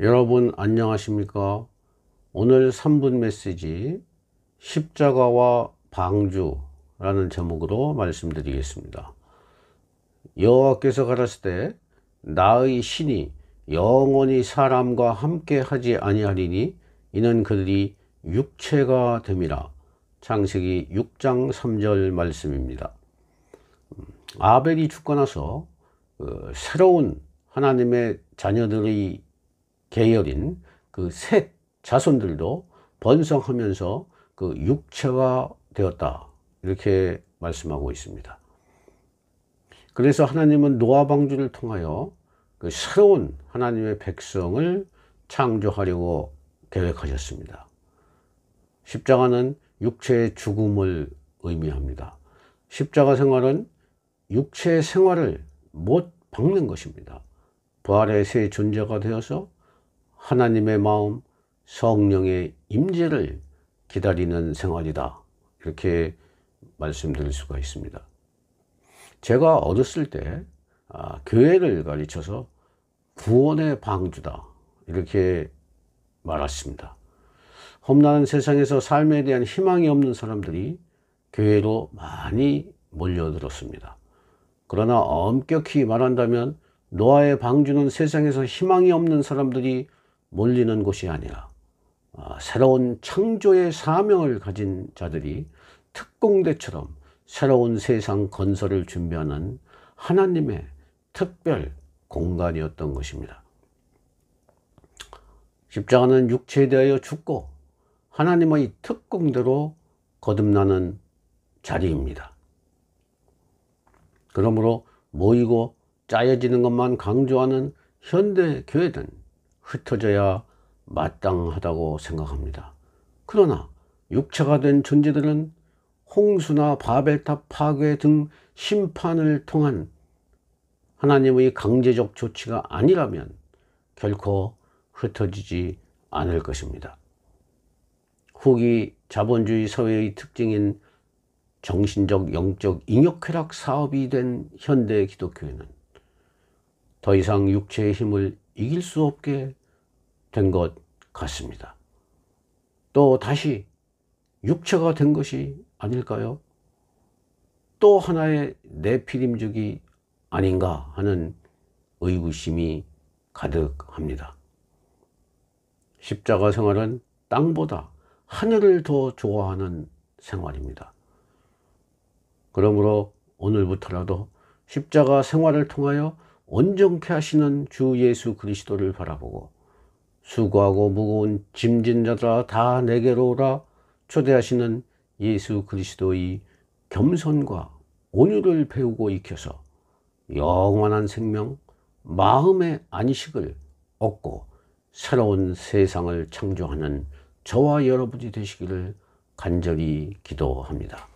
여러분 안녕하십니까 오늘 3분 메시지 십자가와 방주 라는 제목으로 말씀드리겠습니다 여호와께서 가라사대 나의 신이 영원히 사람과 함께 하지 아니하리니 이는 그들이 육체가 됨이라 창세기 6장 3절 말씀입니다 아벨이 죽고 나서 그 새로운 하나님의 자녀들의 계열인 그 셋 자손들도 번성하면서 그육체가 되었다 이렇게 말씀하고 있습니다. 그래서 하나님은 노아 방주를 통하여 그 새로운 하나님의 백성을 창조하려고 계획하셨습니다. 십자가는 육체의 죽음을 의미합니다. 십자가 생활은 육체의 생활을 못 박는 것입니다. 부활의 새 존재가 되어서 하나님의 마음, 성령의 임재를 기다리는 생활이다. 이렇게 말씀드릴 수가 있습니다. 제가 어렸을 때 아, 교회를 가르쳐서 구원의 방주다. 이렇게 말했습니다. 험난한 세상에서 삶에 대한 희망이 없는 사람들이 교회로 많이 몰려들었습니다. 그러나 엄격히 말한다면 노아의 방주는 세상에서 희망이 없는 사람들이 몰리는 곳이 아니라 아, 새로운 창조의 사명을 가진 자들이 특공대처럼 새로운 세상 건설을 준비하는 하나님의 특별 공간이었던 것입니다. 십자가는 육체에 대하여 죽고 하나님의 특공대로 거듭나는 자리입니다. 그러므로 모이고 짜여지는 것만 강조하는 현대 교회든 흩어져야 마땅하다고 생각합니다. 그러나 육체가 된 존재들은 홍수나 바벨탑 파괴 등 심판을 통한 하나님의 강제적 조치가 아니라면 결코 흩어지지 않을 것입니다. 후기 자본주의 사회의 특징인 정신적 영적 인역쾌락 사업이 된 현대 기독교에는 더 이상 육체의 힘을 이길 수 없게 된 것 같습니다. 또 다시 육체가 된 것이 아닐까요? 또 하나의 내피림죽이 아닌가 하는 의구심이 가득합니다. 십자가 생활은 땅보다 하늘을 더 좋아하는 생활입니다. 그러므로 오늘부터라도 십자가 생활을 통하여 온전케 하시는 주 예수 그리스도를 바라보고 수고하고 무거운 짐진 자들아 다 내게로 오라 초대하시는 예수 그리스도의 겸손과 온유를 배우고 익혀서 영원한 생명, 마음의 안식을 얻고 새로운 세상을 창조하는 저와 여러분이 되시기를 간절히 기도합니다.